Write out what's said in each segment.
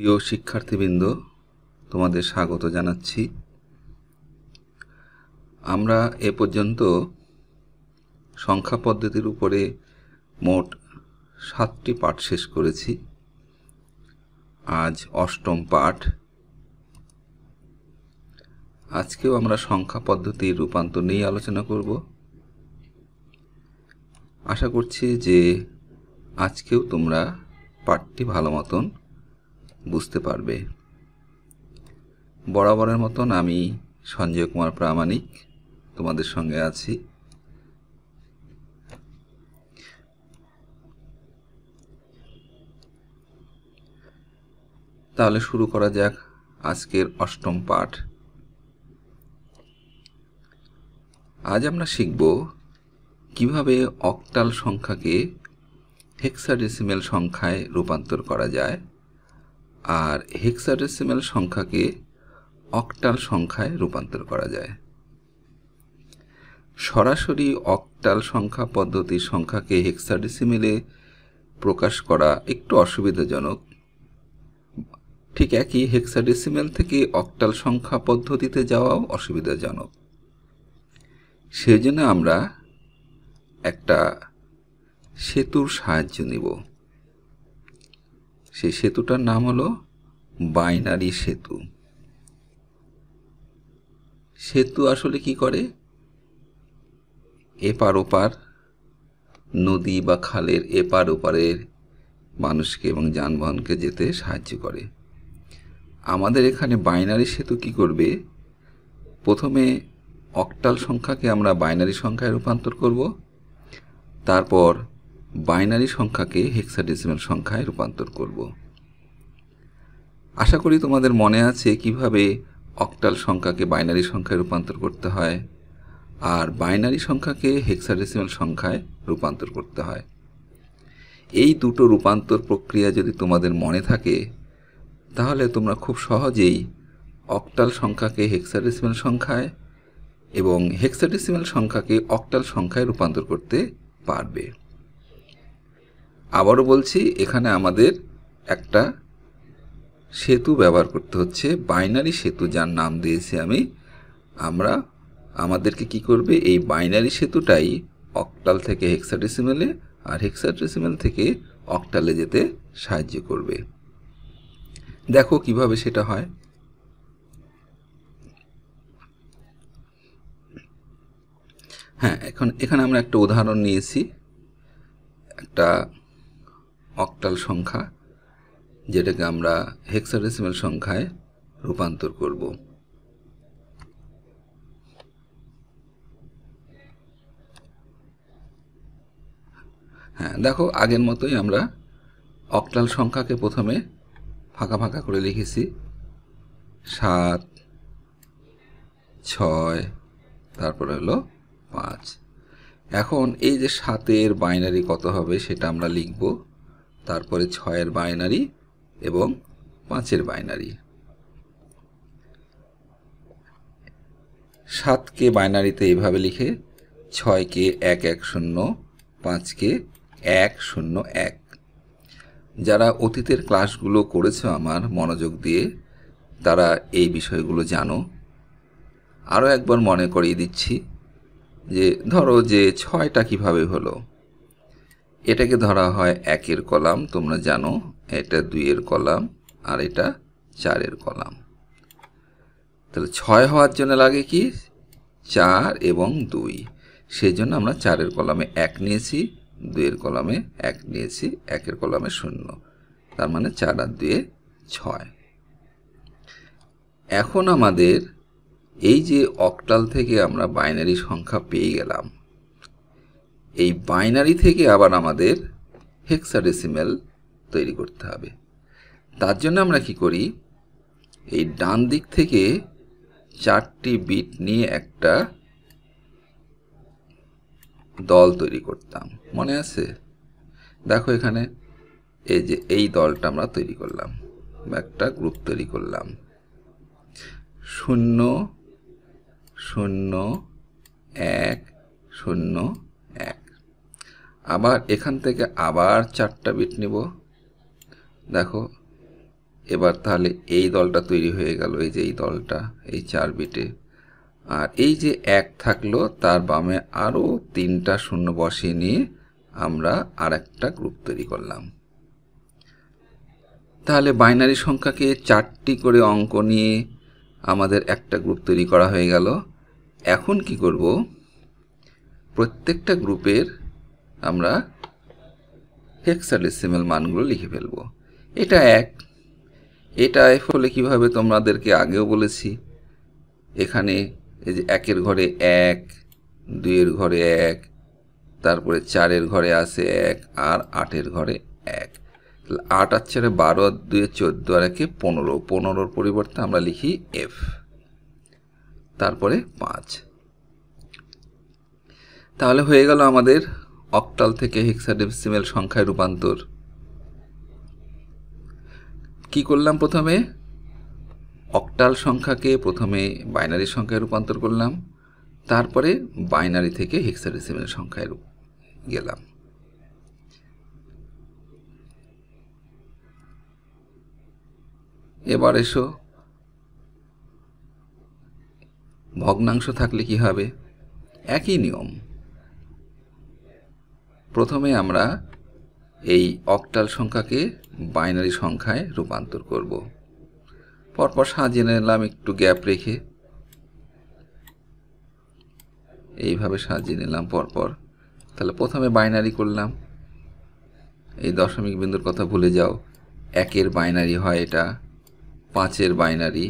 প্রিয় শিক্ষার্থীবৃন্দ তোমাদের স্বাগত জানাচ্ছি আমরা এ পর্যন্ত সংখ্যা পদ্ধতির উপরে মোট সাতটি পাঠ শেষ করেছি আজ অষ্টম পাঠ আজকেও আমরা সংখ্যা পদ্ধতির রূপান্তর নিয়ে আলোচনা করব আশা করছি যে আজকেও তোমরা পাঠটি ভালো মতন বুঝতে পারবে বরাবরের মতন আমি সঞ্জয় কুমার প্রামাণিক তোমাদের সঙ্গে আছি তাহলে শুরু করা যাক আজকের অষ্টম পাঠ আজ আমরা শিখব কিভাবে অক্টাল সংখ্যাকে হেক্সাডেসিমেল সংখ্যায় রূপান্তর করা যায় আর হেক্সাডেসিমেল সংখ্যাকে অক্টাল সংখ্যায় রূপান্তর করা যায় সরাসরি অক্টাল সংখ্যা পদ্ধতির সংখ্যাকে হেক্সাডেসিমেলে প্রকাশ করা একটু অসুবিধাজনক ঠিক একই হেক্সাডেসিমেল থেকে অক্টাল সংখ্যা পদ্ধতিতে যাওয়াও অসুবিধাজনক সেজন্য আমরা একটা সেতুর সাহায্য নিব সেই সেতুটার নাম হলো বাইনারি সেতু সেতু আসলে কি করে এপার ওপার নদী বা খালের এপার ওপারের মানুষকে এবং যানবাহনকে যেতে সাহায্য করে আমাদের এখানে বাইনারি সেতু কি করবে প্রথমে অকটাল সংখ্যাকে আমরা বাইনারি সংখ্যায় রূপান্তর করব তারপর বাইনারি সংখ্যাকে হেক্সাডেসিমাল সংখ্যায় রূপান্তর করব আশা করি তোমাদের মনে আছে কিভাবে অক্টাল সংখ্যাকে বাইনারি সংখ্যায় রূপান্তর করতে হয় আর বাইনারি সংখ্যাকে হেক্সাডেসিমাল সংখ্যায় রূপান্তর করতে হয় এই দুটো রূপান্তর প্রক্রিয়া যদি তোমাদের মনে থাকে তাহলে তোমরা খুব সহজেই অক্টাল সংখ্যাকে হেক্সাডেসিমাল সংখ্যায় এবং হেক্সাডেসিমাল সংখ্যাকে অক্টাল সংখ্যায় রূপান্তর করতে পারবে আবারও বলছি এখানে আমাদের একটা সেতু ব্যবহার করতে হচ্ছে বাইনারি সেতু যার নাম দিয়েছি আমি আমরা আমাদেরকে কি করবে এই বাইনারি সেতুটাই অকটাল থেকে হেক্সাডেসিমেলে আর হেক্সাডেসিমেল থেকে অকটালে যেতে সাহায্য করবে দেখো কিভাবে সেটা হয় হ্যাঁ এখন এখানে আমরা একটা উদাহরণ নিয়েছি একটা অক্টাল সংখ্যা যেটাকে আমরা হেক্সাডেসিমাল সংখ্যায় রূপান্তর করব হ্যাঁ দেখো আগের মতোই আমরা অক্টাল সংখ্যাকে প্রথমে ফাঁকা ফাঁকা করে লিখেছি সাত ছয় তারপরে হলো পাঁচ এখন এই যে সাতের বাইনারি কত হবে সেটা আমরা লিখব তারপরে ছয়ের বাইনারি এবং পাঁচের বাইনারি সাতকে বাইনারিতে এভাবে লিখে ছয়কে এক এক শূন্য পাঁচকে এক শূন্য এক যারা অতীতের ক্লাসগুলো করেছে আমার মনোযোগ দিয়ে তারা এই বিষয়গুলো জানো আরও একবার মনে করিয়ে দিচ্ছি যে ধরো যে ছয়টা কিভাবে হলো এটাকে ধরা হয় একের কলাম তোমরা জানো এটা দুইয়ের কলাম আর এটা চারের কলাম তাহলে ছয় হওয়ার জন্য লাগে কি চার এবং দুই সেই জন্য আমরা চারের কলামে এক নিয়েছি দুইয়ের কলামে এক নিয়েছি একের কলামে শূন্য তার মানে চার আর দুয়ে ছয় এখন আমাদের এই যে অকটাল থেকে আমরা বাইনারি সংখ্যা পেয়ে গেলাম এই বাইনারি থেকে আবার আমাদের হেক্সাডেসিমেল তৈরি করতে হবে তার জন্য আমরা কি করি এই ডান দিক থেকে চারটি বিট নিয়ে একটা দল তৈরি করতাম মনে আছে দেখো এখানে এই যে এই দলটা আমরা তৈরি করলাম একটা গ্রুপ তৈরি করলাম শূন্য শূন্য এক শূন্য আবার এখান থেকে আবার চারটা বিট নেব দেখো এবার তাহলে এই দলটা তৈরি হয়ে গেল এই যে এই দলটা এই চার বিটে আর এই যে এক থাকলো তার বামে আরও তিনটা শূন্য বসিয়ে নিয়ে আমরা আর একটা গ্রুপ তৈরি করলাম তাহলে বাইনারি সংখ্যাকে চারটি করে অঙ্ক নিয়ে আমাদের একটা গ্রুপ তৈরি করা হয়ে গেল এখন কি করব প্রত্যেকটা গ্রুপের আমরা হেক্সাডেসিমেল মানগুলো লিখে ফেলব এটা এক এটা এফ হলে কীভাবে তোমাদেরকে আগেও বলেছি এখানে এই যে একের ঘরে এক দুইয়ের ঘরে এক তারপরে চারের ঘরে আছে এক আর আটের ঘরে এক আট আর চারে বারো আর দুয়ে চোদ্দো আর একে পনেরো পনেরোর পরিবর্তে আমরা লিখি এফ তারপরে পাঁচ তাহলে হয়ে গেল আমাদের অক্টাল থেকে হেক্সাডেসিমেল সংখ্যায় রূপান্তর কি করলাম প্রথমে অক্টাল সংখ্যাকে প্রথমে বাইনারি সংখ্যায় রূপান্তর করলাম তারপরে বাইনারি থেকে হেক্সাডেসিমেল সংখ্যায় গেলাম এবার এসো ভগ্নাংশ থাকলে কি হবে একই নিয়ম প্রথমে আমরা এই অক্টাল সংখ্যাকে বাইনারি সংখ্যায় রূপান্তর করব পরপর সাজিয়ে নিলাম একটু গ্যাপ রেখে এইভাবে সাজিয়ে নিলাম পরপর তাহলে প্রথমে বাইনারি করলাম এই দশমিক বিন্দুর কথা ভুলে যাও একের বাইনারি হয় এটা পাঁচের বাইনারি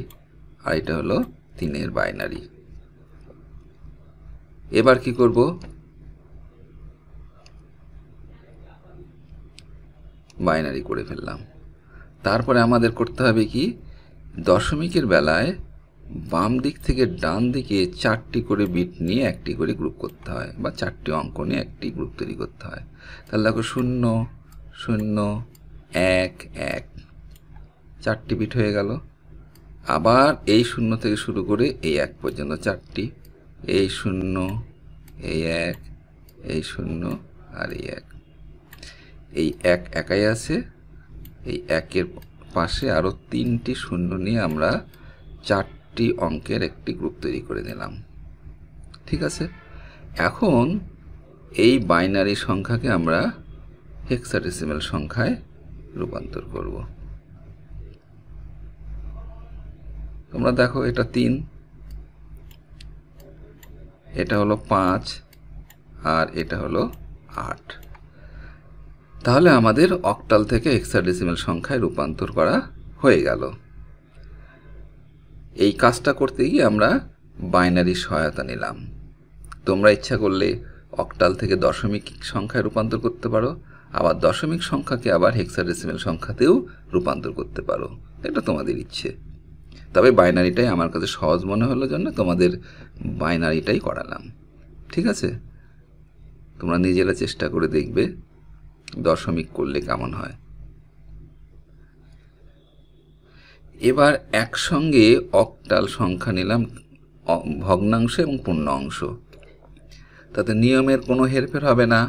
আর এটা হলো তিনের বাইনারি এবার কি করব বাইনারি করে ফেললাম তারপরে আমাদের করতে হবে কি দশমিকের বেলায় বাম দিক থেকে ডান দিকে চারটি করে বিট নিয়ে একটি করে গ্রুপ করতে হয় বা চারটি অঙ্ক নিয়ে একটি গ্রুপ তৈরি করতে হয় তাহলে দেখো শূন্য শূন্য এক এক চারটি বিট হয়ে গেল আবার এই শূন্য থেকে শুরু করে এই এক পর্যন্ত চারটি এই শূন্য এই এক এই শূন্য আর এই এক এই এক একাই আছে এই একের পাশে আরও তিনটি শূন্য নিয়ে আমরা চারটি অঙ্কের একটি গ্রুপ তৈরি করে নিলাম ঠিক আছে এখন এই বাইনারি সংখ্যাকে আমরা হেক্সাডেসিমেল সংখ্যায় রূপান্তর করব তোমরা দেখো এটা তিন এটা হলো পাঁচ আর এটা হলো আট তাহলে আমাদের অক্টাল থেকে হেক্সাডেসিমাল সংখ্যায় রূপান্তর করা হয়ে গেল এই কাজটা করতে গিয়ে আমরা বাইনারি সহায়তা নিলাম তোমরা ইচ্ছা করলে অক্টাল থেকে দশমিক সংখ্যায় রূপান্তর করতে পারো আবার দশমিক সংখ্যাকে আবার হেক্সাডেসিমেল সংখ্যাতেও রূপান্তর করতে পারো এটা তোমাদের ইচ্ছে তবে বাইনারিটাই আমার কাছে সহজ মনে হলো জন্য তোমাদের বাইনারিটাই করালাম ঠিক আছে তোমরা নিজেরা চেষ্টা করে দেখবে দশমিক করলে কেমন হয় এবার একসঙ্গে অক্টাল সংখ্যা নিলাম ভগ্নাংশ এবং পূর্ণাংশ তাতে নিয়মের কোনো হেরফের হবে না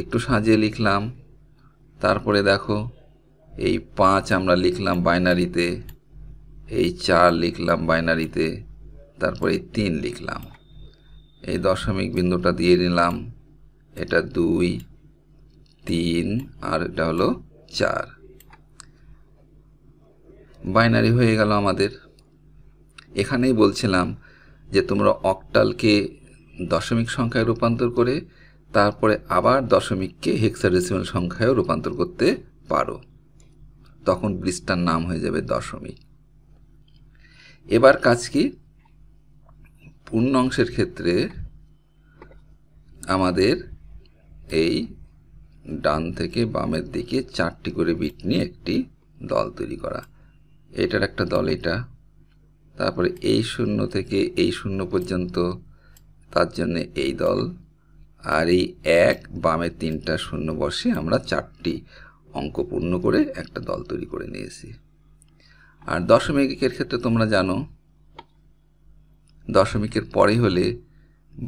একটু সাজিয়ে লিখলাম তারপরে দেখো এই পাঁচ আমরা লিখলাম বাইনারিতে এই চার লিখলাম বাইনারিতে তারপরে তিন লিখলাম এই দশমিক বিন্দুটা দিয়ে নিলাম এটা দুই তিন আর এটা হলো চার বাইনারি হয়ে গেল আমাদের এখানেই বলছিলাম যে তোমরা অকটালকে দশমিক সংখ্যায় রূপান্তর করে তারপরে আবার দশমিককে হেক্সাডেসিমাল সংখ্যায়ও রূপান্তর করতে পারো তখন ব্রিজটার নাম হয়ে যাবে দশমিক এবার কাজ কি পূর্ণ অংশের ক্ষেত্রে আমাদের এই ডান থেকে বামের দিকে চারটি করে বিট নিয়ে একটি দল তৈরি করা এটার একটা দল এটা তারপরে এই শূন্য থেকে এই শূন্য পর্যন্ত তার জন্য এই দল আর এই এক বামে তিনটা শূন্য বসে আমরা চারটি অঙ্ক পূর্ণ করে একটা দল তৈরি করে নিয়েছি আর দশমিকের ক্ষেত্রে তোমরা জানো দশমিকের পরে হলে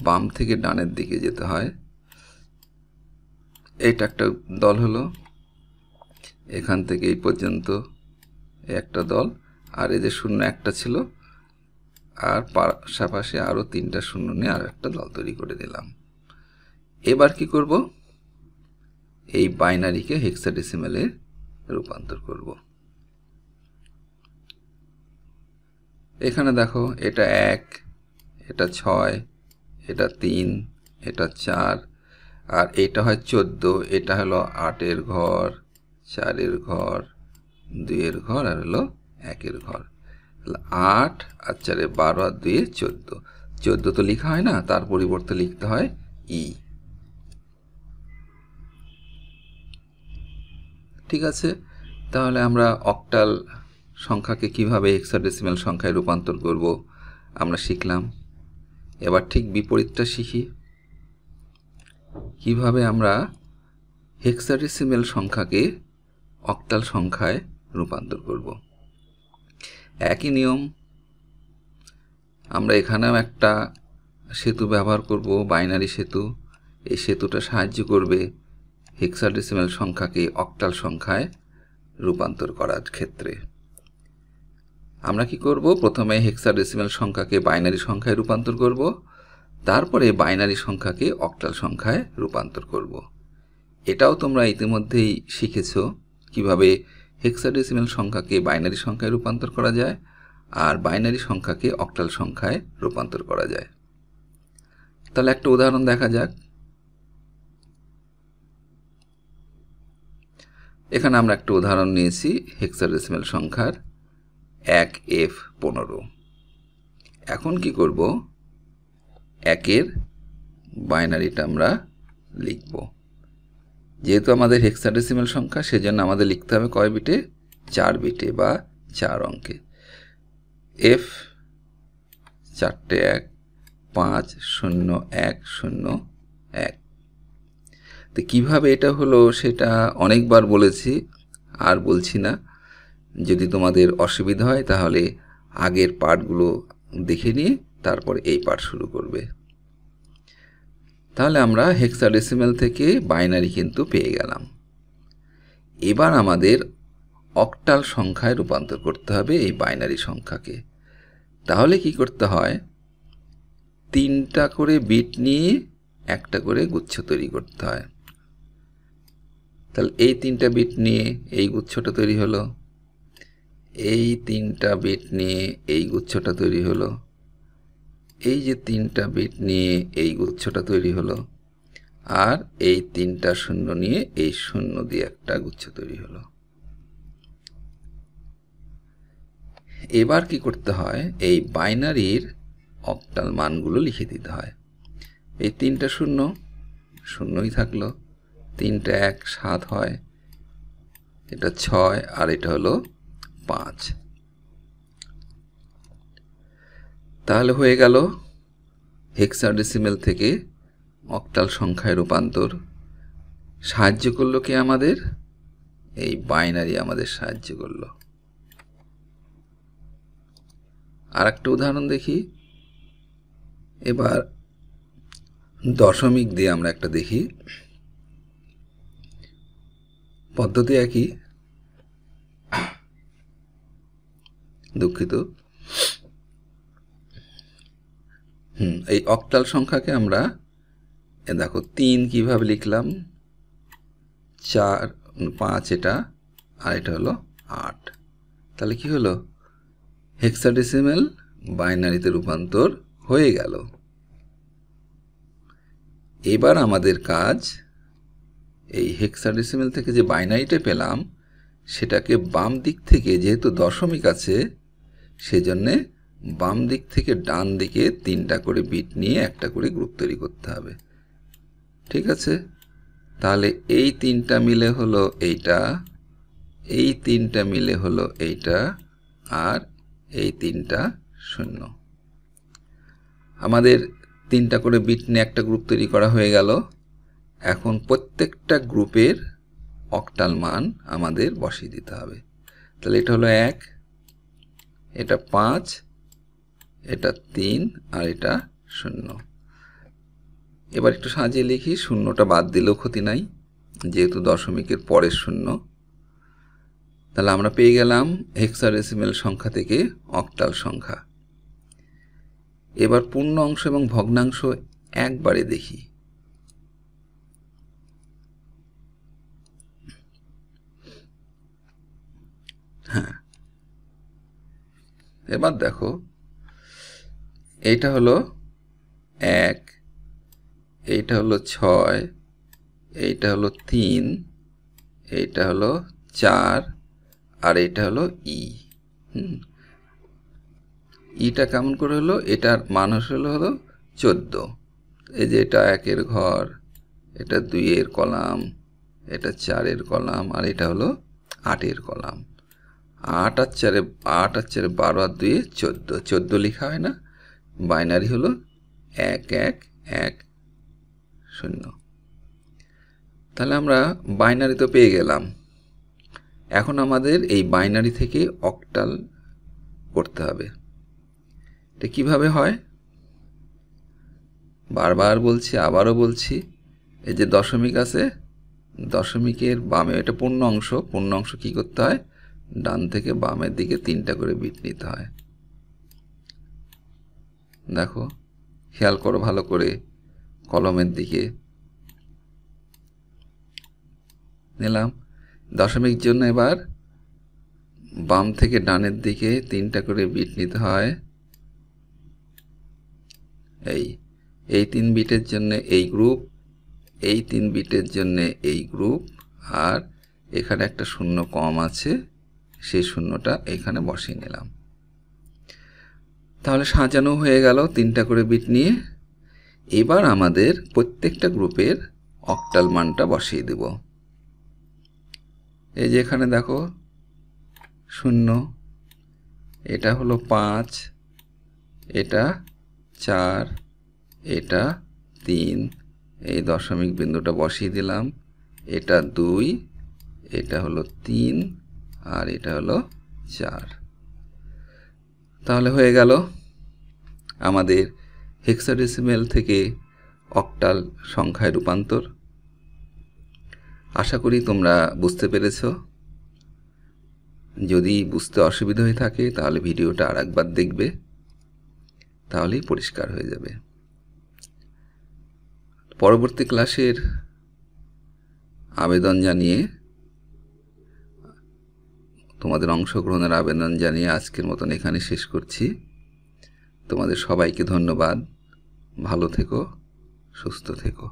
বাম থেকে ডানের দিকে যেতে হয় এইটা একটা দল হলো এখান থেকে এই পর্যন্ত একটা দল আর এই যে শূন্য একটা ছিল আর পাশাপাশি আরও তিনটা শূন্য নিয়ে আর একটা দল তৈরি করে দিলাম এবার কি করব এই বাইনারিকে হেক্সাডেসিমেলে রূপান্তর করব এখানে দেখো এটা এক এটা ছয় এটা তিন এটা চার আর এটা হয় চোদ্দো এটা হলো আটের ঘর চারের ঘর দুইয়ের ঘর আর হলো একের ঘর তাহলে আট আর চারে বারো আর দুইয়ে চোদ্দো চোদ্দ তো লেখা হয় না তার পরিবর্তে লিখতে হয় ই ঠিক আছে তাহলে আমরা অক্টাল সংখ্যাকে কিভাবে হেক্সাডেসিমাল সংখ্যায় রূপান্তর করব আমরা শিখলাম এবার ঠিক বিপরীতটা শিখি কিভাবে আমরা হেক্সাডেসিমেল সংখ্যাকে অক্টাল সংখ্যায় রূপান্তর করব একই নিয়ম আমরা এখানেও একটা সেতু ব্যবহার করব বাইনারি সেতু এই সেতুটা সাহায্য করবে হেক্সাডেসিমেল সংখ্যাকে অক্টাল সংখ্যায় রূপান্তর করার ক্ষেত্রে আমরা কি করব প্রথমে হেক্সাডেসিমেল সংখ্যাকে বাইনারি সংখ্যায় রূপান্তর করব তারপরে বাইনারি সংখ্যাকে অক্টাল সংখ্যায় রূপান্তর করব এটাও তোমরা ইতিমধ্যেই শিখেছ কিভাবে হেক্সাডেসিমেল সংখ্যাকে বাইনারি সংখ্যায় রূপান্তর করা যায় আর বাইনারি সংখ্যাকে অক্টাল সংখ্যায় রূপান্তর করা যায় তাহলে একটা উদাহরণ দেখা যাক এখানে আমরা একটা উদাহরণ নিয়েছি হেক্সাডেসিমেল সংখ্যার এক এফ পনেরো এখন কি করব একের বাইনারিটা আমরা লিখব যেহেতু আমাদের হেক্সাডেসিমাল সংখ্যা সেজন্য আমাদের লিখতে হবে কয় বিটে চার বিটে বা চার অঙ্কে এফ চারটে এক পাঁচ শূন্য এক শূন্য এক তো কীভাবে এটা হলো সেটা অনেকবার বলেছি আর বলছি না যদি তোমাদের অসুবিধা হয় তাহলে আগের পাঠগুলো দেখে নিয়ে তারপর এই পাঠ শুরু করবে তাহলে আমরা হেক্সাডেসিমেল থেকে বাইনারি কিন্তু পেয়ে গেলাম এবার আমাদের অক্টাল সংখ্যায় রূপান্তর করতে হবে এই বাইনারি সংখ্যাকে তাহলে কি করতে হয় তিনটা করে বিট নিয়ে একটা করে গুচ্ছ তৈরি করতে হয় তাহলে এই তিনটা বিট নিয়ে এই গুচ্ছটা তৈরি হলো এই তিনটা বিট নিয়ে এই গুচ্ছটা তৈরি হলো এই যে তিনটা বিট নিয়ে এই গুচ্ছটা তৈরি হলো আর এই তিনটা শূন্য নিয়ে এই শূন্য দিয়ে একটা গুচ্ছ তৈরি হলো এবার কি করতে হয় এই বাইনারির অক্টাল মানগুলো লিখে দিতে হয় এই তিনটা শূন্য শূন্যই থাকলো তিনটা এক সাত হয় এটা ছয় আর এটা হলো পাঁচ তাহলে হয়ে গেল হেক্সাডেসিমেল থেকে অক্টাল সংখ্যায় রূপান্তর সাহায্য করলো কি আমাদের এই বাইনারি আমাদের সাহায্য করলো আর একটা উদাহরণ দেখি এবার দশমিক দিয়ে আমরা একটা দেখি পদ্ধতি একই দুঃখিত হুম এই অক্টাল সংখ্যাকে আমরা দেখো তিন কিভাবে লিখলাম চার পাঁচ এটা আর এটা হলো আট তাহলে কি হলো হেক্সাডেসিমেল বাইনারিতে রূপান্তর হয়ে গেল এবার আমাদের কাজ এই হেক্সাডেসিমেল থেকে যে বাইনারিটা পেলাম সেটাকে বাম দিক থেকে যেহেতু দশমিক আছে সেজন্যে বাম দিক থেকে ডান দিকে তিনটা করে বিট নিয়ে একটা করে গ্রুপ তৈরি করতে হবে ঠিক আছে তাহলে এই তিনটা মিলে হলো এইটা এই তিনটা মিলে হলো এইটা আর এই তিনটা শূন্য আমাদের তিনটা করে বিট নিয়ে একটা গ্রুপ তৈরি করা হয়ে গেল এখন প্রত্যেকটা গ্রুপের অক্টাল মান আমাদের বসিয়ে দিতে হবে তাহলে এটা হলো এক এটা পাঁচ এটা তিন আর এটা শূন্য এবার একটু সাজিয়ে লিখি শূন্যটা বাদ দিলেও ক্ষতি নাই যেহেতু দশমিকের পরের শূন্য তাহলে আমরা পেয়ে গেলাম হেক্সারেসিমেল সংখ্যা থেকে অক্টাল সংখ্যা এবার পূর্ণ অংশ এবং ভগ্নাংশ একবারে দেখি হ্যাঁ এবার দেখো এইটা হলো এক এইটা হলো ছয় এইটা হলো তিন এইটা হলো চার আর এটা হলো ই হুম ইটা কেমন করে হলো এটার মানুষ হলো হলো চোদ্দো এই যে এটা একের ঘর এটা দুইয়ের কলাম এটা চারের কলাম আর এটা হলো আটের কলাম আট আর চারে আট আর চারে বারো আর দুইয়ে চোদ্দো চোদ্দো লেখা হয় না বাইনারি হলো এক এক এক শূন্য তাহলে আমরা বাইনারি তো পেয়ে গেলাম এখন আমাদের এই বাইনারি থেকে অকটাল করতে হবে এটা কীভাবে হয় বারবার বলছি আবারও বলছি এই যে দশমিক আছে দশমিকের বামে এটা পূর্ণ অংশ পূর্ণ অংশ কী করতে হয় ডান থেকে বামের দিকে তিনটা করে বিট নিতে হয় দেখো খেয়াল করো ভালো করে কলমের দিকে নিলাম দশমিক জন্য এবার বাম থেকে ডানের দিকে তিনটা করে বিট নিতে হয় এই এই তিন বিটের জন্য এই গ্রুপ এই তিন বিটের জন্য এই গ্রুপ আর এখানে একটা শূন্য কম আছে সেই শূন্যটা এখানে বসিয়ে নিলাম তাহলে সাজানো হয়ে গেল তিনটা করে বিট নিয়ে এবার আমাদের প্রত্যেকটা গ্রুপের অক্টাল মানটা বসিয়ে দেব এই যে এখানে দেখো শূন্য এটা হলো পাঁচ এটা চার এটা তিন এই দশমিক বিন্দুটা বসিয়ে দিলাম এটা দুই এটা হলো তিন আর এটা হলো চার তাহলে হয়ে গেল আমাদের হেক্সাডেসিমেল থেকে অক্টাল সংখ্যায় রূপান্তর আশা করি তোমরা বুঝতে পেরেছ যদি বুঝতে অসুবিধা হয়ে থাকে তাহলে ভিডিওটা আর একবার দেখবে তাহলেই পরিষ্কার হয়ে যাবে পরবর্তী ক্লাসের আবেদন জানিয়ে তোমাদের অংশগ্রহণের আবেদন জানিয়ে আজকের মতন এখানে শেষ করছি তোমাদের সবাইকে ধন্যবাদ ভালো থেকো সুস্থ থেকো